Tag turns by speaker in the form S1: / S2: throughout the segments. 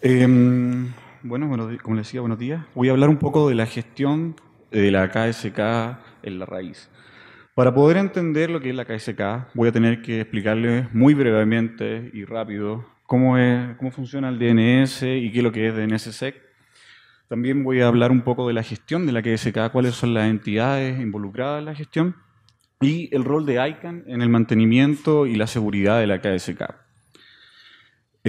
S1: Em, bueno, bueno, como les decía, buenos días. Voy a hablar un poco de la gestión de la KSK en la raíz. Para poder entender lo que es la KSK, voy a tener que explicarles muy brevemente y rápido cómo, es, cómo funciona el DNS y qué es lo que es DNSSEC. También voy a hablar un poco de la gestión de la KSK, cuáles son las entidades involucradas en la gestión y el rol de ICANN en el mantenimiento y la seguridad de la KSK.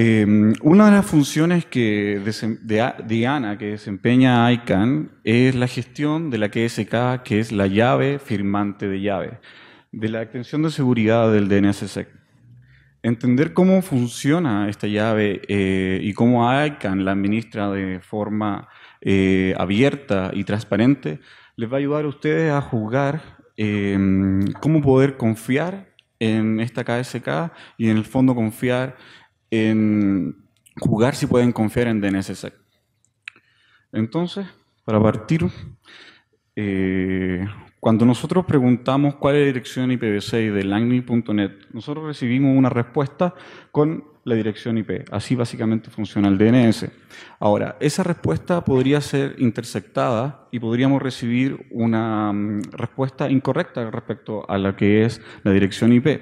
S1: Em, una de las funciones que de, Diana que desempeña ICANN es la gestión de la KSK, que es la llave firmante de llave, de la extensión de seguridad del DNSSEC. Entender cómo funciona esta llave eh, y cómo ICANN la administra de forma eh, abierta y transparente les va a ayudar a ustedes a juzgar em, cómo poder confiar en esta KSK y en el fondo confiar en jugar si pueden confiar en DNSSEC. Entonces, para partir, eh, cuando nosotros preguntamos cuál es la dirección IPv6 de langni.net, nosotros recibimos una respuesta con la dirección IP. Así básicamente funciona el DNS. Ahora, esa respuesta podría ser interceptada y podríamos recibir una mm, respuesta incorrecta respecto a la que es la dirección IP.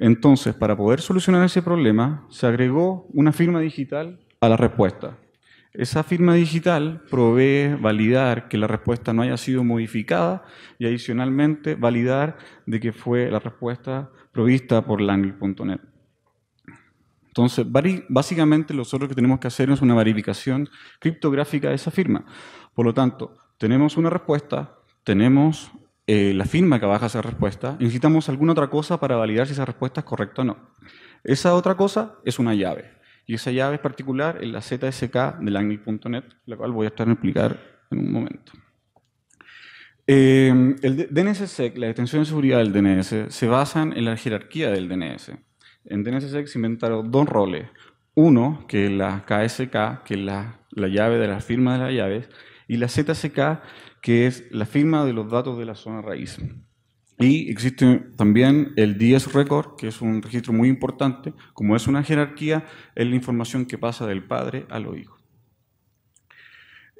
S1: Entonces, para poder solucionar ese problema, se agregó una firma digital a la respuesta. Esa firma digital provee validar que la respuesta no haya sido modificada y adicionalmente validar de que fue la respuesta provista por langley.net. Entonces, básicamente lo lo que tenemos que hacer es una verificación criptográfica de esa firma. Por lo tanto, tenemos una respuesta, tenemos eh, la firma que baja esa respuesta, necesitamos alguna otra cosa para validar si esa respuesta es correcta o no. Esa otra cosa es una llave. Y esa llave es particular en la ZSK de Langley.net, la cual voy a estar en explicar en un momento. Eh, el DNSSEC, la extensión de seguridad del DNS, e se basan en la jerarquía del DNS. E en DNSSEC se inventaron dos roles. Uno, que es la KSK, que es la, la llave de la firma de las llaves, y la ZSK, que es la firma de los datos de la zona raíz. Y existe también el DS Record, que es un registro muy importante. Como es una jerarquía, es la información que pasa del padre a los hijos.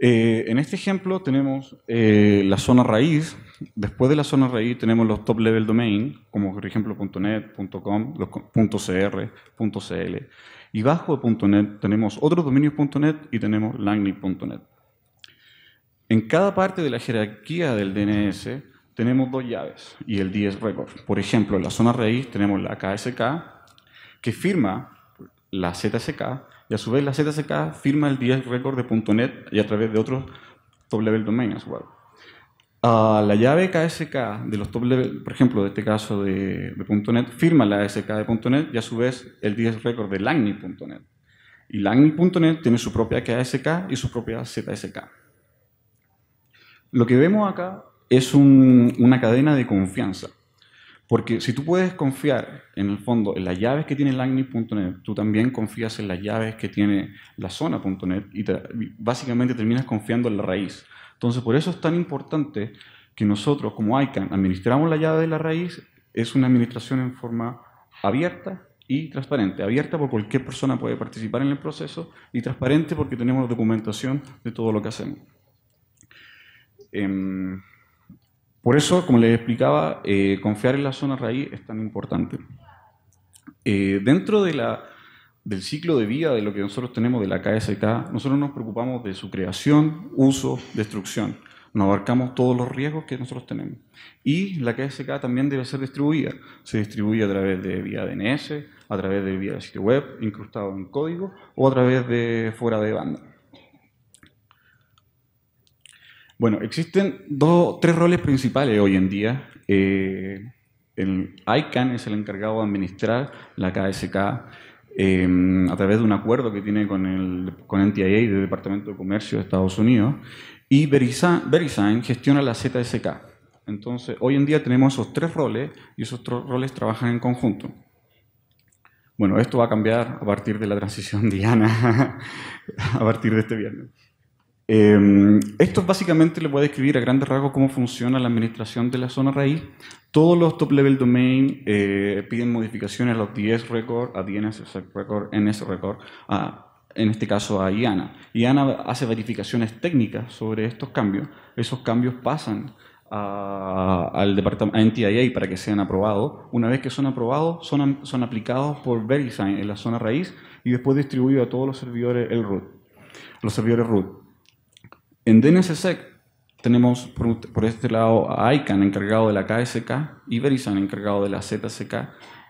S1: Eh, en este ejemplo tenemos eh, la zona raíz. Después de la zona raíz tenemos los top level domain, como por ejemplo .net, .com, .cr, .cl. Y bajo .net tenemos otros dominios .net y tenemos .net. En cada parte de la jerarquía del DNS tenemos dos llaves y el DS record. Por ejemplo, en la zona raíz tenemos la KSK que firma la ZSK y a su vez la ZSK firma el DS record de .NET y a través de otros top level domains la llave KSK de los top level, por ejemplo, de este caso de, .NET, firma la SK de .NET y a su vez el DS record de .net Y .net tiene su propia KSK y su propia ZSK. Lo que vemos acá es una cadena de confianza. Porque si tú puedes confiar en el fondo en las llaves que tiene Lightning.net, tú también confías en las llaves que tiene la zona.net y básicamente terminas confiando en la raíz. Entonces, por eso es tan importante que nosotros como ICANN administramos la llave de la raíz, es una administración en forma abierta y transparente. Abierta porque cualquier persona puede participar en el proceso y transparente porque tenemos documentación de todo lo que hacemos. Em, por eso, como les explicaba, eh, confiar en la zona raíz es tan importante. Eh, dentro del ciclo de vida de lo que nosotros tenemos de la KSK, nosotros nos preocupamos de su creación, uso, destrucción. Nos abarcamos todos los riesgos que nosotros tenemos. Y la KSK también debe ser distribuida. Se distribuye a través de vía DNS, a través de vía de sitio web, incrustado en código o a través de fuera de banda. Bueno, existen dos, tres roles principales hoy en día. Eh, el ICANN es el encargado de administrar la KSK eh, a través de un acuerdo que tiene con el con NTIA del Departamento de Comercio de Estados Unidos y Verisign gestiona la ZSK. Entonces, hoy en día tenemos esos tres roles y esos tres roles trabajan en conjunto. Bueno, esto va a cambiar a partir de la transición diana, a partir de este viernes. Em, esto básicamente le puede a describir a grandes rasgos cómo funciona la administración de la zona raíz. Todos los top level domain eh, piden modificaciones a los DS record, a DNS record, NS record, en este caso a IANA. IANA hace verificaciones técnicas sobre estos cambios. Esos cambios pasan a, al departamento, a NTIA para que sean aprobados. Una vez que son aprobados, son, son aplicados por VeriSign en la zona raíz y después distribuido a todos los servidores el root, los servidores root. En DNSSEC tenemos por, este lado a ICANN encargado de la KSK y Verizon encargado de la ZSK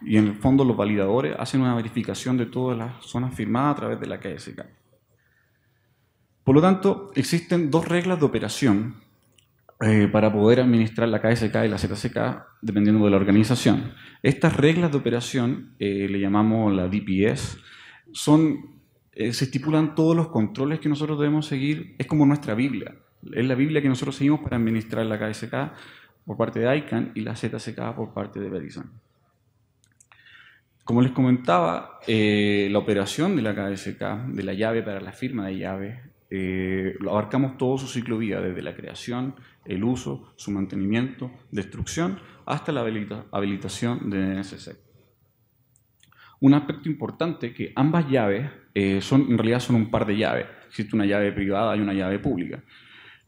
S1: y en el fondo los validadores hacen una verificación de todas las zonas firmadas a través de la KSK. Por lo tanto, existen dos reglas de operación eh, para poder administrar la KSK y la ZSK dependiendo de la organización. Estas reglas de operación, eh, le llamamos la DPS, son eh, se estipulan todos los controles que nosotros debemos seguir. Es como nuestra Biblia. Es la Biblia que nosotros seguimos para administrar la KSK por parte de ICANN y la ZSK por parte de Verizon. Como les comentaba, eh, la operación de la KSK, de la llave para la firma de llaves, eh, abarcamos todo su ciclo vida, desde la creación, el uso, su mantenimiento, destrucción, hasta la habilitación de NCC Un aspecto importante que ambas llaves eh, son, en realidad son un par de llaves. Existe una llave privada y una llave pública.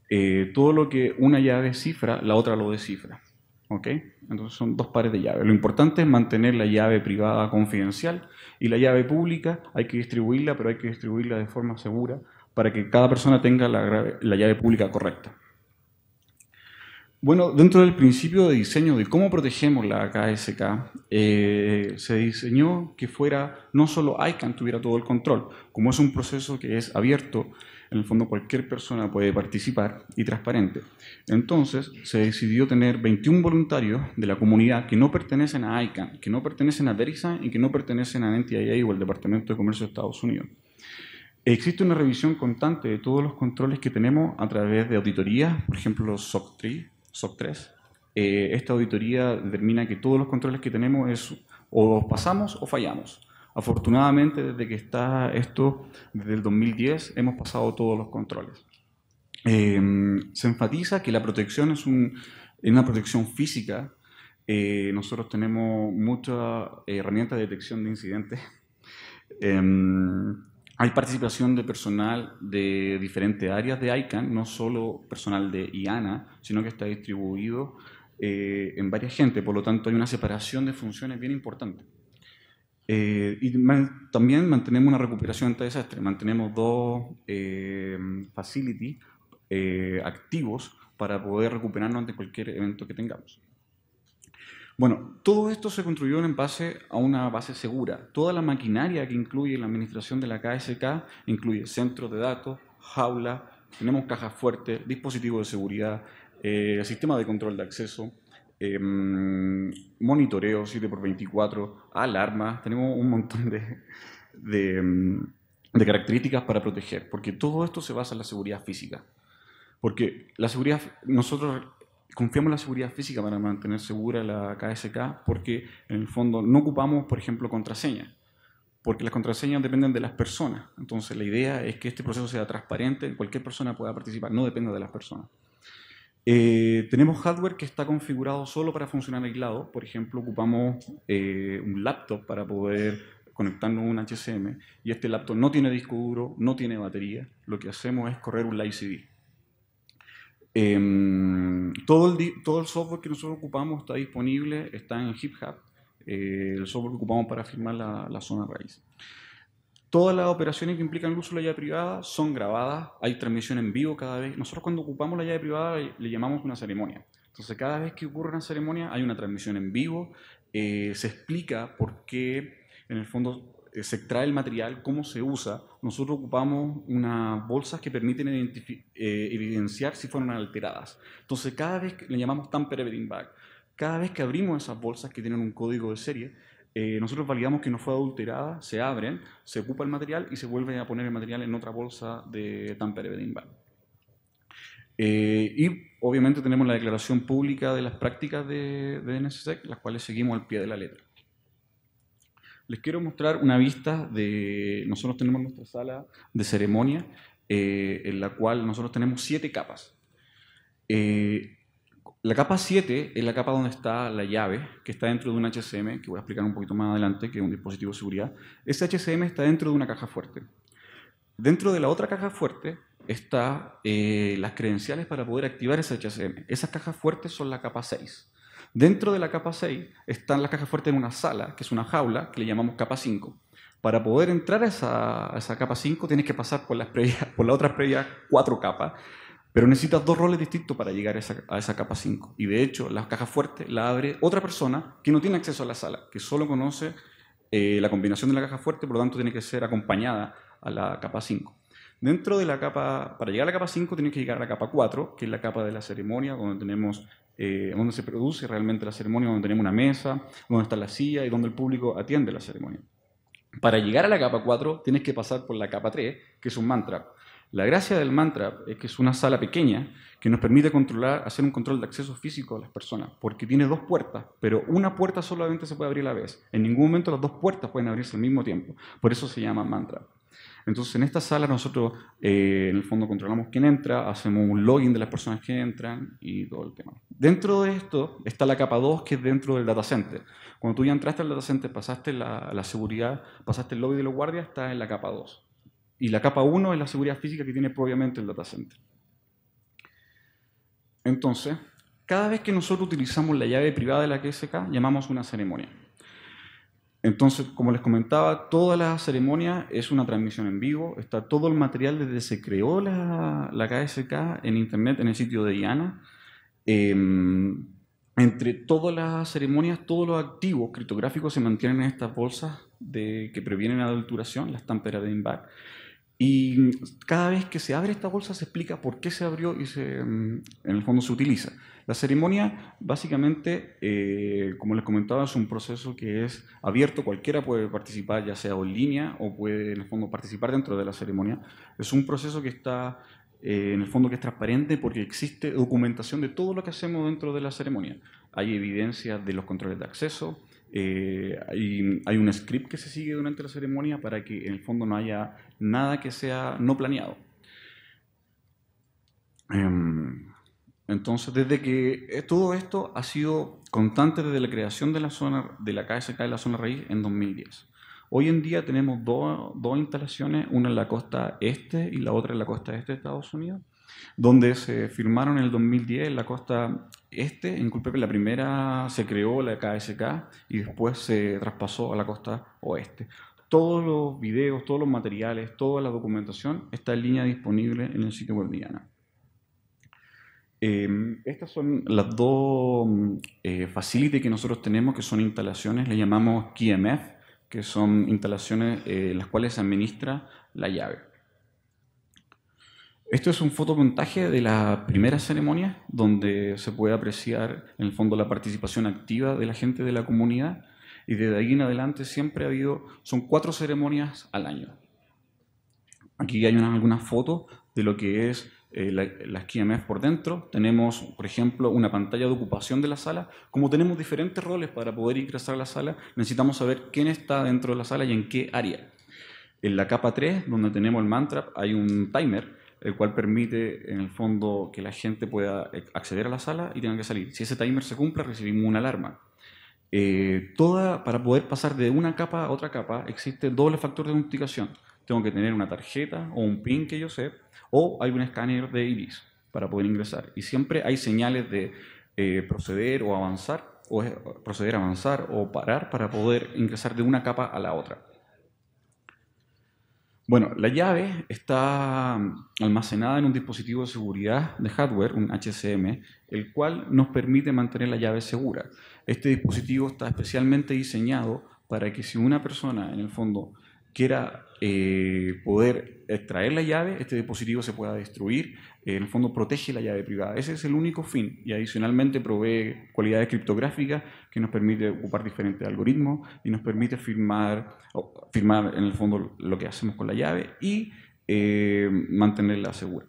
S1: Eh, todo lo que una llave cifra, la otra lo descifra. ¿ok? Entonces son dos pares de llaves. Lo importante es mantener la llave privada confidencial y la llave pública hay que distribuirla, pero hay que distribuirla de forma segura para que cada persona tenga la llave pública correcta. Bueno, dentro del principio de diseño de cómo protegemos la KSK, eh, se diseñó que fuera no solo ICANN tuviera todo el control, como es un proceso que es abierto, en el fondo cualquier persona puede participar y transparente. Entonces se decidió tener 21 voluntarios de la comunidad que no pertenecen a ICANN, que no pertenecen a VeriSign y que no pertenecen a NTIA o al Departamento de Comercio de Estados Unidos. Existe una revisión constante de todos los controles que tenemos a través de auditorías, por ejemplo, SOC 3, SOC 3, eh, esta auditoría determina que todos los controles que tenemos es o los pasamos o fallamos. Afortunadamente, desde que está esto, desde el 2010, hemos pasado todos los controles. Em, se enfatiza que la protección es una protección física. Eh, nosotros tenemos muchas herramientas de detección de incidentes. Em, hay participación de personal de diferentes áreas de ICANN, no solo personal de IANA, sino que está distribuido eh, en varias gente, por lo tanto hay una separación de funciones bien importante. Eh, y también mantenemos una recuperación ante desastre, mantenemos dos eh, facilities activos para poder recuperarnos ante cualquier evento que tengamos. Bueno, todo esto se construyó en base a una base segura. Toda la maquinaria que incluye la administración de la KSK incluye centros de datos, jaula, tenemos cajas fuertes, dispositivos de seguridad, eh, sistema de control de acceso, em, monitoreo 7x24, alarmas, tenemos un montón de, em, de características para proteger, porque todo esto se basa en la seguridad física. Porque la seguridad, nosotros confiamos en la seguridad física para mantener segura la KSK porque en el fondo no ocupamos, por ejemplo, contraseñas, porque las contraseñas dependen de las personas. Entonces la idea es que este proceso sea transparente, cualquier persona pueda participar, no depende de las personas. Eh, tenemos hardware que está configurado solo para funcionar aislado, por ejemplo, ocupamos eh, un laptop para poder conectarnos a un HCM y este laptop no tiene disco duro, no tiene batería, lo que hacemos es correr un live CD Em, todo, el, todo el software que nosotros ocupamos está disponible, está en GitHub, eh, el software que ocupamos para firmar la, la, zona raíz. Todas las operaciones que implican el uso de la llave privada son grabadas, hay transmisión en vivo cada vez. Nosotros cuando ocupamos la llave privada le, llamamos una ceremonia. Entonces cada vez que ocurre una ceremonia hay una transmisión en vivo, eh, se explica por qué en el fondo eh, se extrae el material, cómo se usa. Nosotros ocupamos unas bolsas que permiten eh, evidenciar si fueron alteradas. Entonces, cada vez que le llamamos tamper evidence bag, cada vez que abrimos esas bolsas que tienen un código de serie, eh, nosotros validamos que no fue adulterada, se abren, se ocupa el material y se vuelve a poner el material en otra bolsa de evidence bag. y obviamente tenemos la declaración pública de las prácticas de, de NSSEC, las cuales seguimos al pie de la letra. Les quiero mostrar una vista de... Nosotros tenemos nuestra sala de ceremonia, eh, en la cual nosotros tenemos siete capas. Eh, la capa 7 es la capa donde está la llave, que está dentro de un HCM, que voy a explicar un poquito más adelante, que es un dispositivo de seguridad. Ese HCM está dentro de una caja fuerte. Dentro de la otra caja fuerte están eh, las credenciales para poder activar ese HCM. Esas cajas fuertes son la capa 6. Dentro de la capa 6 están las cajas fuertes en una sala, que es una jaula, que le llamamos capa 5. Para poder entrar a esa, capa 5 tienes que pasar por las, previas, por las otras previas cuatro capas, pero necesitas dos roles distintos para llegar a esa, capa 5. Y de hecho, la caja fuerte la abre otra persona que no tiene acceso a la sala, que solo conoce eh, la combinación de la caja fuerte, por lo tanto tiene que ser acompañada a la capa 5. Dentro de la capa, para llegar a la capa 5 tienes que llegar a la capa 4, que es la capa de la ceremonia, donde tenemos, eh, donde se produce realmente la ceremonia, donde tenemos una mesa, donde está la silla y donde el público atiende la ceremonia. Para llegar a la capa 4 tienes que pasar por la capa 3, que es un mantra. La gracia del mantra es que es una sala pequeña que nos permite controlar, hacer un control de acceso físico a las personas, porque tiene dos puertas, pero una puerta solamente se puede abrir a la vez. En ningún momento las dos puertas pueden abrirse al mismo tiempo. Por eso se llama mantra. Entonces, en esta sala nosotros, eh, en el fondo, controlamos quién entra, hacemos un login de las personas que entran y todo el tema. Dentro de esto está la capa 2, que es dentro del datacenter. Cuando tú ya entraste al datacenter, pasaste la, seguridad, pasaste el lobby de los guardias, está en la capa 2. Y la capa 1 es la seguridad física que tiene propiamente el datacenter. Entonces, cada vez que nosotros utilizamos la llave privada de la KSK, llamamos una ceremonia. Entonces, como les comentaba, toda la ceremonia es una transmisión en vivo, está todo el material desde que se creó la, la KSK en internet, en el sitio de IANA. Em, entre todas las ceremonias, todos los activos criptográficos se mantienen en estas bolsas que previenen la adulteración, las tamperas de INVAC. Y cada vez que se abre esta bolsa se explica por qué se abrió y mm, en el fondo se utiliza. La ceremonia, básicamente, eh, como les comentaba, es un proceso que es abierto, cualquiera puede participar, ya sea en línea o puede, en el fondo, participar dentro de la ceremonia. Es un proceso que está, eh, en el fondo, que es transparente porque existe documentación de todo lo que hacemos dentro de la ceremonia. Hay evidencia de los controles de acceso, eh, hay, un script que se sigue durante la ceremonia para que en el fondo no haya nada que sea no planeado. Em, entonces, desde que eh, todo esto ha sido constante desde la creación de la zona de la KSK de la zona raíz en 2010. Hoy en día tenemos dos instalaciones, una en la costa este y la otra en la costa este de Estados Unidos, donde se firmaron en el 2010 en la costa este, en que la primera se creó la KSK y después se traspasó a la costa oeste. Todos los videos, todos los materiales, toda la documentación está en línea disponible en el sitio web em, de estas son las dos eh, facilities que nosotros tenemos, que son instalaciones, le llamamos KMF, que son instalaciones eh, en las cuales se administra la llave. Esto es un fotomontaje de la primera ceremonia, donde se puede apreciar en el fondo la participación activa de la gente de la comunidad. Y desde ahí en adelante siempre ha habido, son cuatro ceremonias al año. Aquí hay una, algunas fotos de lo que es eh, la, las KMF por dentro. Tenemos, por ejemplo, una pantalla de ocupación de la sala. Como tenemos diferentes roles para poder ingresar a la sala, necesitamos saber quién está dentro de la sala y en qué área. En la capa 3, donde tenemos el mantra, hay un timer el cual permite en el fondo que la gente pueda eh, acceder a la sala y tenga que salir. Si ese timer se cumple, recibimos una alarma. Eh, toda, para poder pasar de una capa a otra capa, existe doble factor de autenticación. Tengo que tener una tarjeta o un PIN que yo sé, o hay un escáner de iris para poder ingresar. Y siempre hay señales de eh, proceder o avanzar, o proceder, a avanzar o parar para poder ingresar de una capa a la otra. Bueno, la llave está mm, almacenada en un dispositivo de seguridad de hardware, un HCM, el cual nos permite mantener la llave segura. Este dispositivo está especialmente diseñado para que si una persona, en el fondo, quiera eh, poder extraer la llave, este dispositivo se pueda destruir. Eh, en el fondo protege la llave privada. Ese es el único fin. Y adicionalmente provee cualidades criptográficas que nos permite ocupar diferentes algoritmos y nos permite firmar, firmar en el fondo lo que hacemos con la llave y eh, mantenerla segura.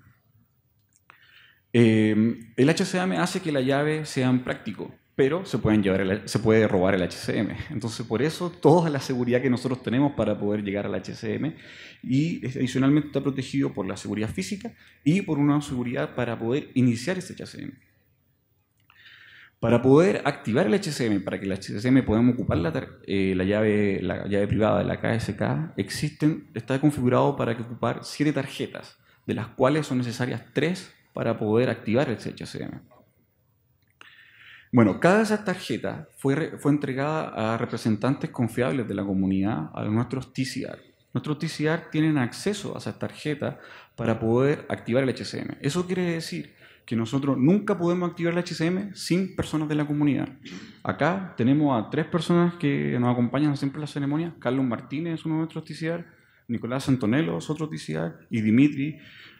S1: el HCM hace que la llave sea un práctico pero se, pueden llevar se puede robar el HCM. Entonces, por eso, toda la seguridad que nosotros tenemos para poder llegar al HCM y adicionalmente está protegido por la seguridad física y por una seguridad para poder iniciar ese HCM. Para poder activar el HCM, para que el HCM pueda ocupar eh, la, llave, la llave privada de la KSK, existen, está configurado para que ocupar siete tarjetas, de las cuales son necesarias tres para poder activar ese HCM. Bueno, cada de esas tarjetas fue, fue entregada a representantes confiables de la comunidad, a nuestros TCR. Nuestros TCR tienen acceso a esas tarjetas para poder activar el HCM. Eso quiere decir que nosotros nunca podemos activar el HCM sin personas de la comunidad. Acá tenemos a tres personas que nos acompañan siempre en las ceremonias. Carlos Martínez, uno de nuestros TCR, Nicolás Antonello es otro TCR, y Dimitri,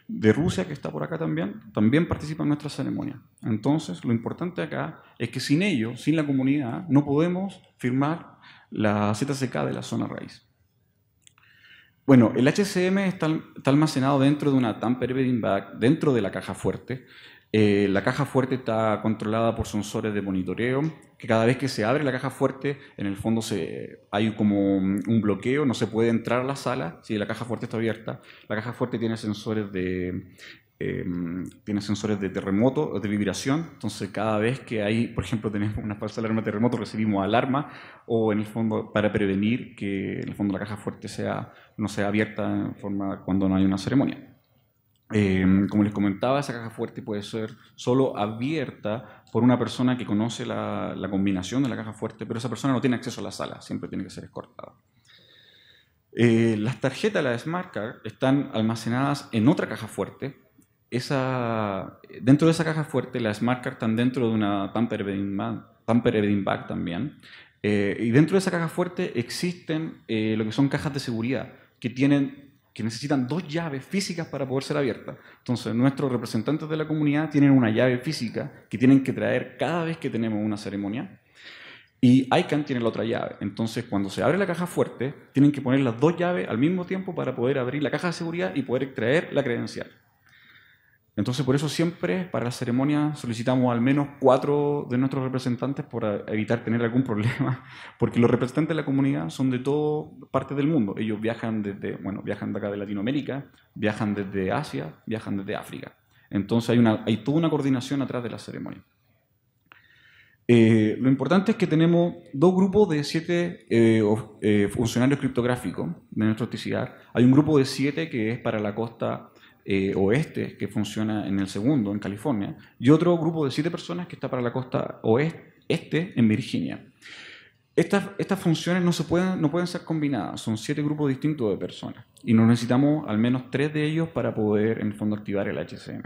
S1: de Rusia, que está por acá también, también participa en nuestra ceremonia. Entonces, lo importante acá es que sin ellos, sin la comunidad, no podemos firmar la ZCK de la zona raíz. Bueno, el HCM está, almacenado dentro de una tamper bedding bag, dentro de la caja fuerte, eh, la caja fuerte está controlada por sensores de monitoreo, que cada vez que se abre la caja fuerte, en el fondo se, hay como un bloqueo, no se puede entrar a la sala si la caja fuerte está abierta. La caja fuerte tiene sensores de, eh, tiene sensores de terremoto, de vibración, entonces cada vez que hay, por ejemplo, tenemos una falsa alarma de terremoto, recibimos alarma o en el fondo para prevenir que en el fondo la caja fuerte sea, no sea abierta en forma cuando no hay una ceremonia. Em, como les comentaba, esa caja fuerte puede ser solo abierta por una persona que conoce la, combinación de la caja fuerte, pero esa persona no tiene acceso a la sala, siempre tiene que ser escortada. Eh, las tarjetas, la Smart están almacenadas en otra caja fuerte. Esa, dentro de esa caja fuerte, las Smart están dentro de una Tamper Evident Bag también. Eh, y dentro de esa caja fuerte existen eh, lo que son cajas de seguridad, que tienen que necesitan dos llaves físicas para poder ser abiertas. Entonces, nuestros representantes de la comunidad tienen una llave física que tienen que traer cada vez que tenemos una ceremonia. Y ICANN tiene la otra llave. Entonces, cuando se abre la caja fuerte, tienen que poner las dos llaves al mismo tiempo para poder abrir la caja de seguridad y poder extraer la credencial. Entonces, por eso siempre para la ceremonia solicitamos al menos cuatro de nuestros representantes para evitar tener algún problema, porque los representantes de la comunidad son de todas partes del mundo. Ellos viajan desde, bueno, viajan de acá de Latinoamérica, viajan desde Asia, viajan desde África. Entonces hay, una, hay toda una coordinación atrás de la ceremonia. Eh, lo importante es que tenemos dos grupos de siete eh, eh, funcionarios criptográficos de nuestro TCR. Hay un grupo de siete que es para la costa eh, oeste que funciona en el segundo, en California, y otro grupo de siete personas que está para la costa oeste este, en Virginia. Estas, estas funciones no, se pueden, no pueden ser combinadas, son siete grupos distintos de personas y nos necesitamos al menos tres de ellos para poder en el fondo activar el HCM.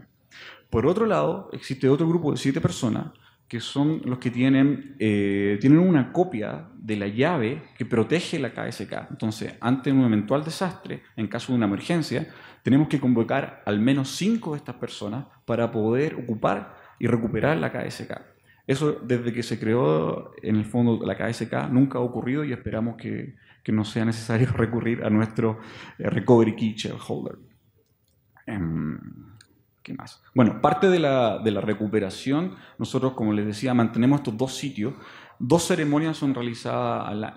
S1: Por otro lado, existe otro grupo de siete personas que son los que tienen, eh, tienen una copia de la llave que protege la KSK. Entonces, ante un eventual desastre, en caso de una emergencia, tenemos que convocar al menos cinco de estas personas para poder ocupar y recuperar la KSK. Eso desde que se creó en el fondo la KSK nunca ha ocurrido y esperamos que, no sea necesario recurrir a nuestro eh, recovery key shareholder. Em, más? Bueno, parte de la, recuperación, nosotros, como les decía, mantenemos estos dos sitios. Dos ceremonias son realizadas,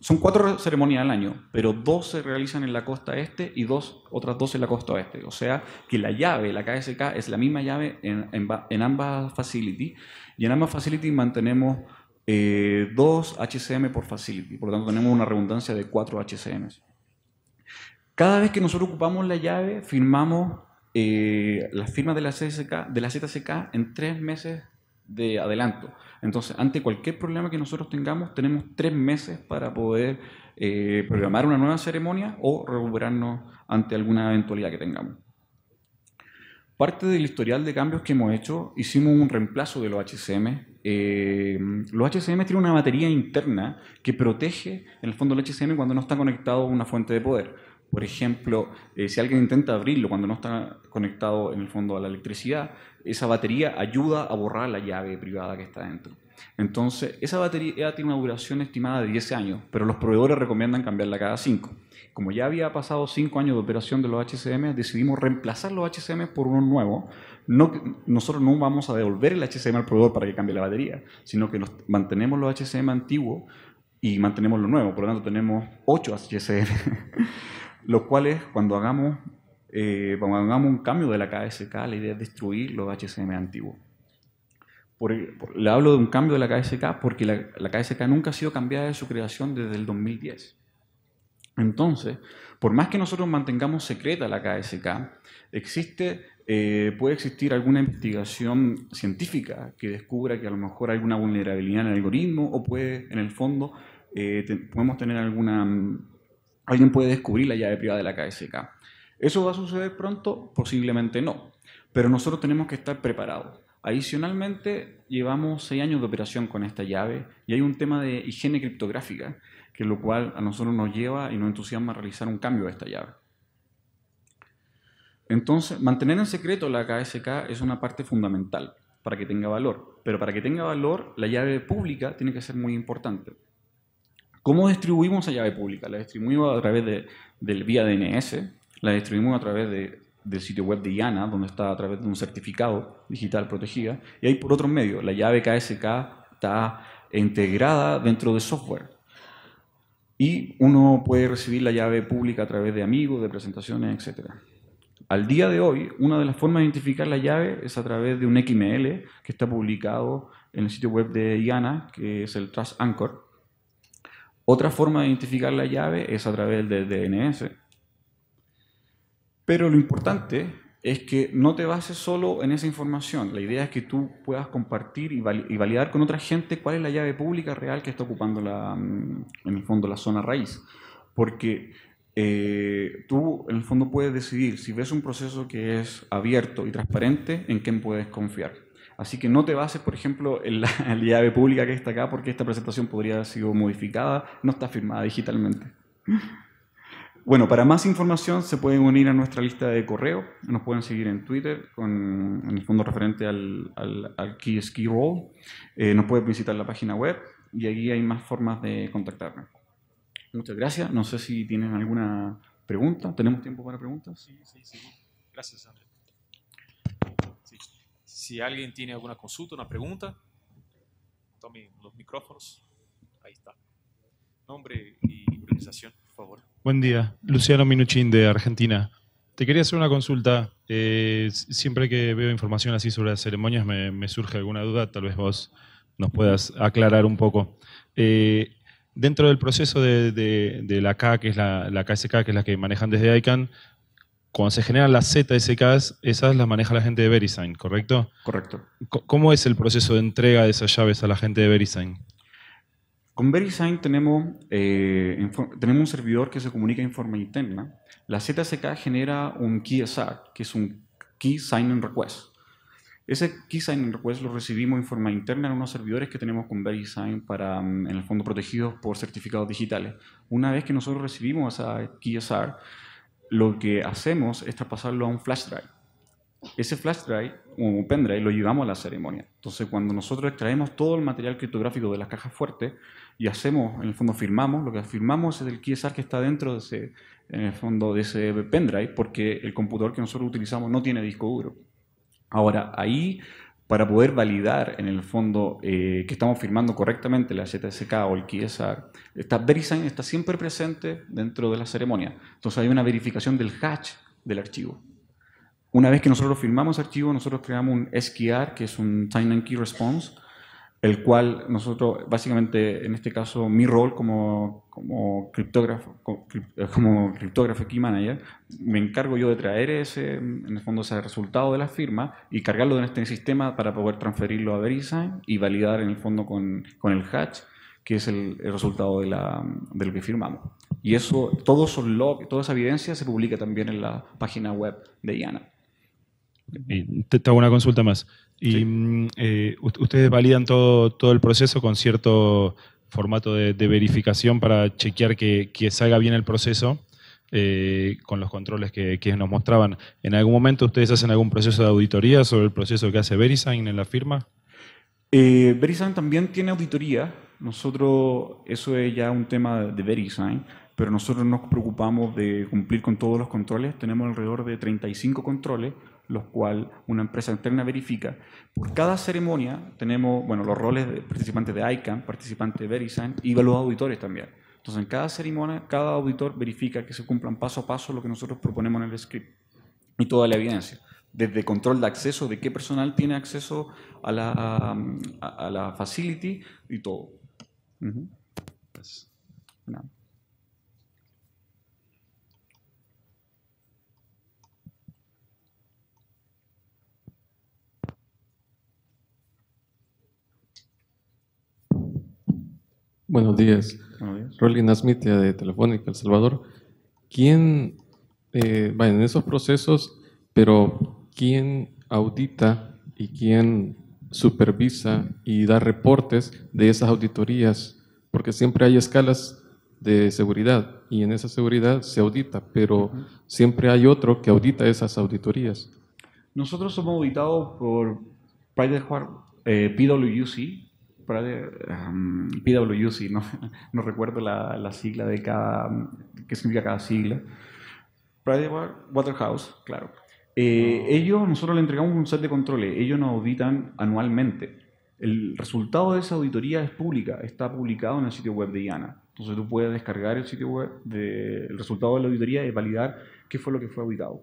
S1: son cuatro ceremonias al año, pero dos se realizan en la costa este y dos, otras dos en la costa oeste. O sea que la llave, la KSK, es la misma llave en, ambas facilities y en ambas facilities mantenemos eh, dos HCM por facility, por lo tanto tenemos una redundancia de cuatro HCMs. Cada vez que nosotros ocupamos la llave, firmamos eh, las firmas de la, CSK, de la ZSK en tres meses de adelanto. Entonces, ante cualquier problema que nosotros tengamos, tenemos tres meses para poder eh, programar una nueva ceremonia o recuperarnos ante alguna eventualidad que tengamos. Parte del historial de cambios que hemos hecho, hicimos un reemplazo de los HCM. Eh, los HCM tienen una batería interna que protege, en el fondo, el HCM cuando no está conectado a una fuente de poder. Por ejemplo, eh, si alguien intenta abrirlo cuando no está conectado en el fondo a la electricidad, esa batería ayuda a borrar la llave privada que está dentro. Entonces, esa batería tiene una duración estimada de 10 años, pero los proveedores recomiendan cambiarla cada 5. Como ya había pasado 5 años de operación de los HCM, decidimos reemplazar los HCM por uno nuevo. nosotros no vamos a devolver el HCM al proveedor para que cambie la batería, sino que mantenemos los HCM antiguos y mantenemos los nuevos. Por lo tanto, tenemos 8 HCM. los cuales, cuando hagamos, eh, hagamos un cambio de la KSK, la idea es destruir los HCM antiguos. le hablo de un cambio de la KSK porque la, KSK nunca ha sido cambiada de su creación desde el 2010. Entonces, por más que nosotros mantengamos secreta la KSK, existe, eh, puede existir alguna investigación científica que descubra que a lo mejor hay alguna vulnerabilidad en el algoritmo o puede, en el fondo, eh, podemos tener alguna alguien puede descubrir la llave privada de la KSK. ¿Eso va a suceder pronto? Posiblemente no, pero nosotros tenemos que estar preparados. Adicionalmente, llevamos seis años de operación con esta llave y hay un tema de higiene criptográfica, que lo cual a nosotros nos lleva y nos entusiasma a realizar un cambio de esta llave. Entonces, mantener en secreto la KSK es una parte fundamental para que tenga valor, pero para que tenga valor la llave pública tiene que ser muy importante. ¿Cómo distribuimos la llave pública? La distribuimos a través de, del vía DNS, la distribuimos a través del sitio web de IANA, donde está a través de un certificado digital protegida, y hay por otros medios. La llave KSK está integrada dentro de software. Y uno puede recibir la llave pública a través de amigos, de presentaciones, etc. Al día de hoy, una de las formas de identificar la llave es a través de un XML que está publicado en el sitio web de IANA, que es el Trust Anchor, otra forma de identificar la llave es a través del DNS. Pero lo importante es que no te bases solo en esa información. La idea es que tú puedas compartir y, validar con otra gente cuál es la llave pública real que está ocupando la, mm, en el fondo la zona raíz. Porque eh, tú en el fondo puedes decidir si ves un proceso que es abierto y transparente en quién puedes confiar. Así que no te bases, por ejemplo, en la, llave pública que está acá, porque esta presentación podría haber sido modificada, no está firmada digitalmente. Bueno, para más información se pueden unir a nuestra lista de correo, nos pueden seguir en Twitter, con, en el fondo referente al, al, Key Ski Roll, eh, nos pueden visitar la página web y aquí hay más formas de contactarnos. Muchas gracias, no sé si tienen alguna pregunta, ¿tenemos tiempo para preguntas? Sí, sí, sí. Gracias, Andrés. Si alguien tiene alguna consulta, una pregunta, tomen los micrófonos. Ahí está. Nombre y organización, por favor.
S2: Buen día. Luciano Minuchin de Argentina. Te quería hacer una consulta. Eh, siempre que veo información así sobre las ceremonias me, surge alguna duda, tal vez vos nos puedas aclarar un poco. Eh, dentro del proceso de, la K, que es la, la KSK, que es la que manejan desde ICANN, cuando se generan las ZSKs, esas las maneja la gente de Verisign, ¿correcto? Correcto. ¿Cómo es el proceso de entrega de esas llaves a la gente de Verisign?
S1: Con VeriSign tenemos, eh, tenemos un servidor que se comunica en forma interna. La ZSK genera un key SR, que es un key sign-in request. Ese key sign-in request lo recibimos en forma interna en unos servidores que tenemos con VeriSign para, mm, en el fondo, protegidos por certificados digitales. Una vez que nosotros recibimos esa key SR, lo que hacemos es traspasarlo a un flash drive. Ese flash drive, o un pendrive, lo llevamos a la ceremonia. Entonces, cuando nosotros extraemos todo el material criptográfico de las cajas fuertes y hacemos, en el fondo firmamos, lo que firmamos es el SAR que está dentro de ese, en el fondo de ese pendrive, porque el computador que nosotros utilizamos no tiene disco duro. Ahora, ahí para poder validar en el fondo eh, que estamos firmando correctamente la ZSK o el QSR. Esta VeriSign está siempre presente dentro de la ceremonia. Entonces hay una verificación del hash del archivo. Una vez que nosotros firmamos archivo, nosotros creamos un SKR, que es un Time and Key Response, el cual nosotros, básicamente, en este caso, mi rol como, como criptógrafo, eh, como, criptógrafo key manager, me encargo yo de traer ese, en el fondo, ese resultado de la firma y cargarlo en este sistema para poder transferirlo a Verizon y validar, en el fondo, con, el hatch, que es el, resultado de, la, que firmamos. Y eso, todo esos log, toda esa evidencia se publica también en la página web de IANA.
S2: te, hago una consulta más. Y mm, eh, ustedes validan todo, todo el proceso con cierto formato de, verificación para chequear que, salga bien el proceso eh, con los controles que, nos mostraban. ¿En algún momento ustedes hacen algún proceso de
S1: auditoría sobre el proceso que hace Verisign en la firma? Eh, Verisign también tiene auditoría. Nosotros, eso es ya un tema de Verisign, pero nosotros nos preocupamos de cumplir con todos los controles. Tenemos alrededor de 35 controles los cuales una empresa interna verifica. Por cada ceremonia tenemos bueno, los roles de participantes de ICANN, participantes de VeriSign y los auditores también. Entonces, en cada ceremonia, cada auditor verifica que se cumplan paso a paso lo que nosotros proponemos en el script y toda la evidencia. Desde control de acceso, de qué personal tiene acceso a la, a, la facility y todo. Buenos días. Rolly Nasmitia de Telefónica El Salvador. ¿Quién, eh, va bueno, en esos procesos, pero quién audita y quién supervisa y da reportes de esas auditorías? Porque siempre hay escalas de seguridad y en esa seguridad se audita, pero siempre hay otro que audita esas auditorías. Nosotros somos auditados por PwC, PwU, si no, no recuerdo la, sigla de cada, qué significa cada sigla. Private Waterhouse, claro. Eh, ah. ellos, nosotros le entregamos un set de controles, ellos nos auditan anualmente. El resultado de esa auditoría es pública, está publicado en el sitio web de IANA. Entonces tú puedes descargar el sitio web del resultado de la auditoría y validar qué fue lo que fue auditado.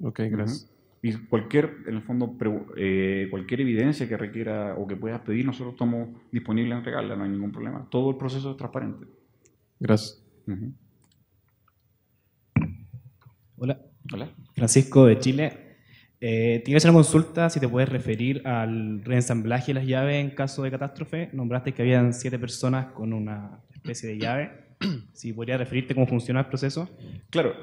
S1: Ok, gracias. Y cualquier, en el fondo, eh, cualquier evidencia que requiera o que puedas pedir, nosotros estamos disponibles a entregarla, no hay ningún problema. Todo el proceso es transparente. Gracias. Hola. Hola.
S2: Francisco de Chile.
S1: Eh, tienes
S2: una consulta si te puedes referir al reensamblaje de las llaves en caso de catástrofe. Nombraste que habían siete personas con una especie de llave. si podría referirte cómo funciona el proceso.
S1: Claro.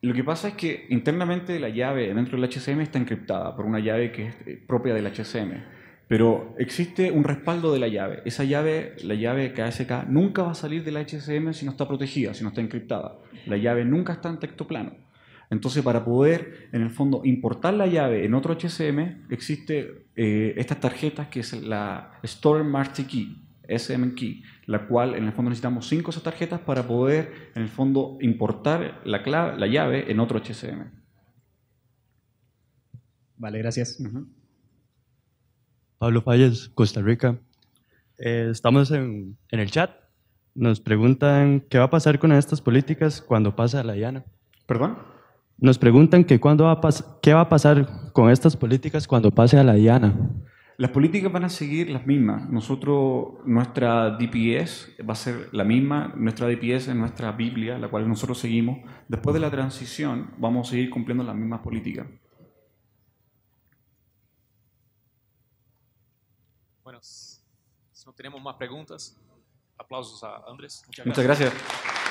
S1: Lo que pasa es que internamente la llave dentro del HCM está encriptada por una llave que es eh, propia del HCM, pero existe un respaldo de la llave. Esa llave, la llave KSK, nunca va a salir del HCM si no está protegida, si no está encriptada. La llave nunca está en texto plano. Entonces, para poder, en el fondo, importar la llave en otro HCM, existe eh, estas tarjetas que es la Store Master Key, SM Key, la cual en el fondo necesitamos cinco esas tarjetas para poder en el fondo importar la, clave, la llave en otro HCM. Vale, gracias.
S2: Pablo Falles, Costa Rica. Eh, estamos en, el chat. Nos preguntan qué va a pasar con estas políticas cuando pase a la diana. ¿Perdón? Nos preguntan que va qué va a pasar con estas políticas cuando pase a la Diana.
S1: Las políticas van a seguir las mismas. Nosotros, nuestra DPS va a ser la misma. Nuestra DPS es nuestra Biblia, la cual nosotros seguimos. Después de la transición, vamos a seguir cumpliendo las mismas políticas. Bueno, si no tenemos más
S2: preguntas, aplausos a Andrés. Muchas gracias.